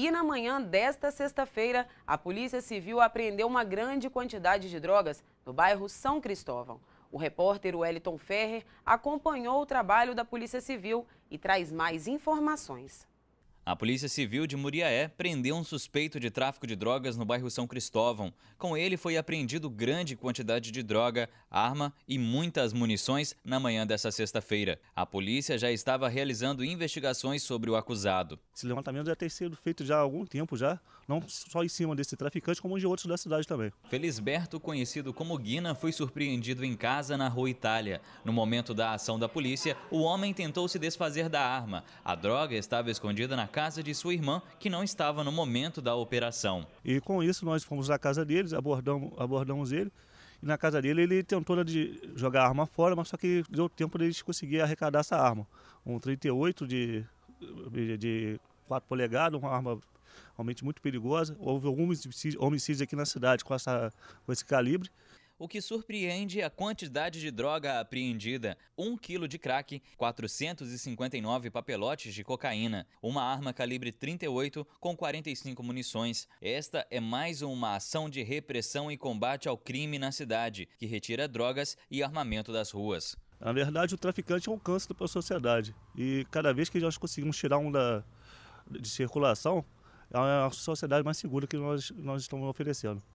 E na manhã desta sexta-feira, a Polícia Civil apreendeu uma grande quantidade de drogas no bairro São Cristóvão. O repórter Wellington Ferrer acompanhou o trabalho da Polícia Civil e traz mais informações. A Polícia Civil de Muriaé prendeu um suspeito de tráfico de drogas no bairro São Cristóvão. Com ele foi apreendido grande quantidade de droga, arma e muitas munições na manhã dessa sexta-feira. A polícia já estava realizando investigações sobre o acusado. Esse levantamento já tem sido feito já há algum tempo já, não só em cima desse traficante, como de outros da cidade também. Felisberto, conhecido como Guina, foi surpreendido em casa na Rua Itália. No momento da ação da polícia, o homem tentou se desfazer da arma. A droga estava escondida na casa casa de sua irmã, que não estava no momento da operação. E com isso nós fomos à casa deles, abordamos, abordamos ele, e na casa dele ele tentou né, de jogar a arma fora, mas só que deu tempo deles de conseguir arrecadar essa arma. Um 38 de, de 4 polegadas, uma arma realmente muito perigosa. Houve alguns homicídios aqui na cidade com, essa, com esse calibre o que surpreende é a quantidade de droga apreendida: 1 kg de crack, 459 papelotes de cocaína, uma arma calibre 38 com 45 munições. Esta é mais uma ação de repressão e combate ao crime na cidade, que retira drogas e armamento das ruas. Na verdade, o traficante é um câncer para a sociedade. E cada vez que nós conseguimos tirar um da, de circulação, é uma sociedade mais segura que nós, nós estamos oferecendo.